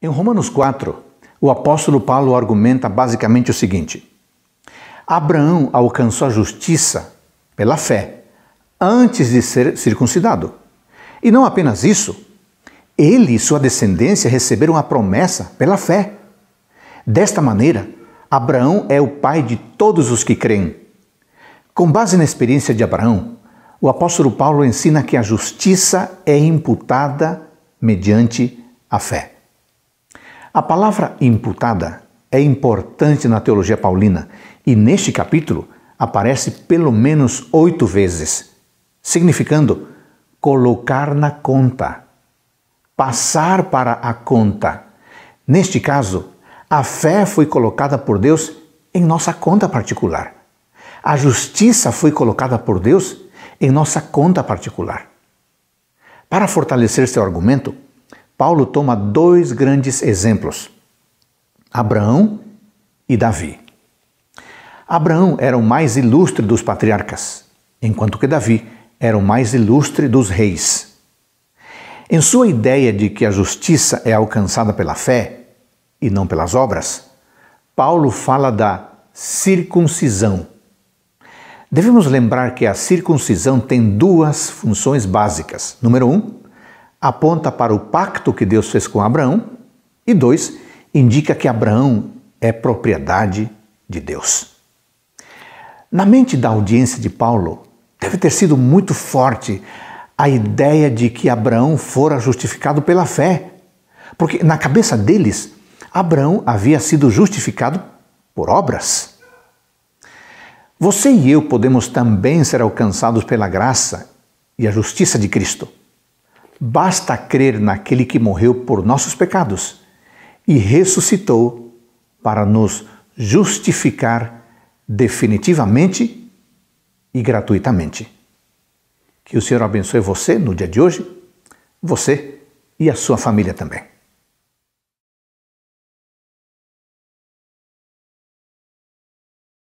Em Romanos 4, o apóstolo Paulo argumenta basicamente o seguinte: Abraão alcançou a justiça pela fé antes de ser circuncidado. E não apenas isso, ele e sua descendência receberam a promessa pela fé. Desta maneira, Abraão é o pai de todos os que creem. Com base na experiência de Abraão, o apóstolo Paulo ensina que a justiça é imputada mediante a fé. A palavra imputada é importante na teologia paulina e neste capítulo aparece pelo menos oito vezes, significando colocar na conta, passar para a conta. Neste caso, a fé foi colocada por Deus em nossa conta particular. A justiça foi colocada por Deus em nossa conta particular. Para fortalecer seu argumento, Paulo toma dois grandes exemplos: Abraão e Davi. Abraão era o mais ilustre dos patriarcas, enquanto que Davi era o mais ilustre dos reis. Em sua ideia de que a justiça é alcançada pela fé e não pelas obras, Paulo fala da circuncisão. Devemos lembrar que a circuncisão tem duas funções básicas. Número um, aponta para o pacto que Deus fez com Abraão, e dois, indica que Abraão é propriedade de Deus. Na mente da audiência de Paulo, deve ter sido muito forte a ideia de que Abraão fora justificado pela fé, porque na cabeça deles, Abraão havia sido justificado por obras. Você e eu podemos também ser alcançados pela graça e a justiça de Cristo Basta crer naquele que morreu por nossos pecados e ressuscitou para nos justificar definitivamente e gratuitamente. Que o Senhor abençoe você no dia de hoje, você e a sua família também.